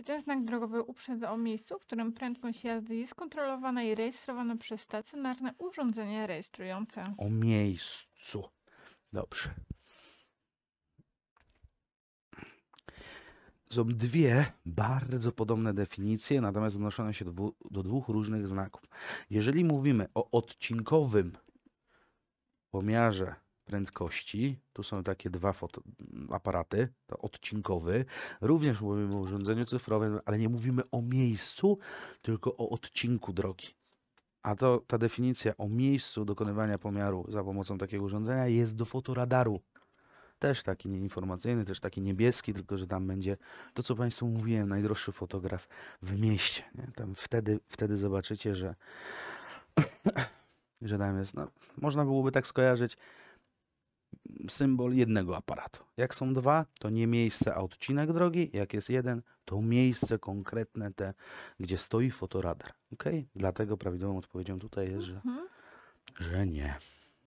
Czy ten znak drogowy uprzedza o miejscu, w którym prędkość jazdy jest kontrolowana i rejestrowana przez stacjonarne urządzenia rejestrujące? O miejscu. Dobrze. Są dwie bardzo podobne definicje, natomiast odnoszone się do dwóch różnych znaków. Jeżeli mówimy o odcinkowym pomiarze prędkości. Tu są takie dwa foto, aparaty, to odcinkowy. Również mówimy o urządzeniu cyfrowym, ale nie mówimy o miejscu, tylko o odcinku drogi. A to ta definicja o miejscu dokonywania pomiaru za pomocą takiego urządzenia jest do fotoradaru. Też taki nieinformacyjny, też taki niebieski, tylko że tam będzie to, co Państwu mówiłem, najdroższy fotograf w mieście. Nie? Tam wtedy, wtedy zobaczycie, że, że tam jest, no, można byłoby tak skojarzyć symbol jednego aparatu. Jak są dwa, to nie miejsce, a odcinek drogi. Jak jest jeden, to miejsce konkretne, te, gdzie stoi fotoradar. Okay? Dlatego prawidłową odpowiedzią tutaj jest, że, mhm. że nie.